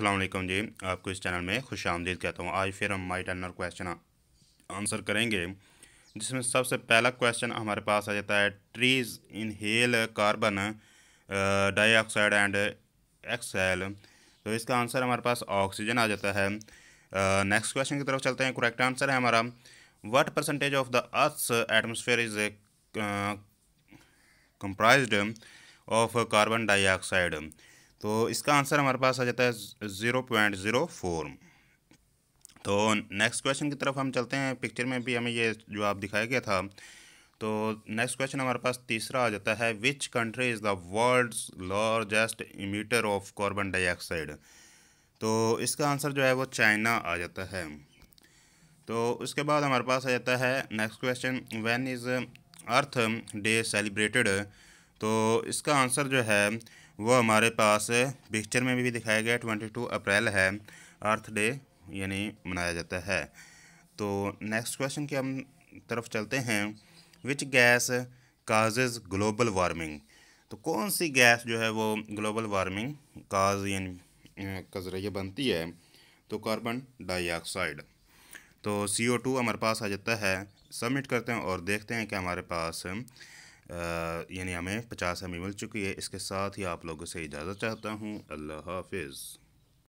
अल्लाम जी आपको इस चैनल में खुश आमदीद कहता हूँ आज फिर हम माई टर्नर क्वेश्चन आंसर करेंगे जिसमें सबसे पहला क्वेश्चन हमारे पास आ जाता है trees inhale carbon dioxide and exhale तो इसका आंसर हमारे पास ऑक्सीजन आ जाता है नेक्स्ट क्वेश्चन की तरफ चलते हैं करेक्ट आंसर है हमारा what percentage of the earth's atmosphere is comprise of carbon dioxide तो इसका आंसर हमारे पास आ जाता है ज़ीरो पॉइंट ज़ीरो फोर तो नेक्स्ट क्वेश्चन की तरफ हम चलते हैं पिक्चर में भी हमें ये जवाब दिखाया गया था तो नेक्स्ट क्वेश्चन हमारे पास तीसरा आ जाता है which country is the world's largest emitter of carbon dioxide तो इसका आंसर जो है वो चाइना आ जाता है तो उसके बाद हमारे पास आ जाता है next question when is earth day celebrated तो इसका आंसर जो है वो हमारे पास पिक्चर में भी दिखाया गया ट्वेंटी टू अप्रैल है अर्थ डे यानी मनाया जाता है तो नेक्स्ट क्वेश्चन की हम तरफ चलते हैं which gas causes global warming तो कौन सी गैस जो है वो ग्लोबल वार्मिंग काज यानी का अं, जरिए बनती है तो कार्बन डाइऑक्साइड तो सी ओ टू हमारे पास आ जाता है सबमिट करते हैं और देखते हैं कि हमारे पास यानी हमें पचास एम e मिल चुकी है इसके साथ ही आप लोगों से इजाज़त चाहता हूँ अल्लाह हाफिज़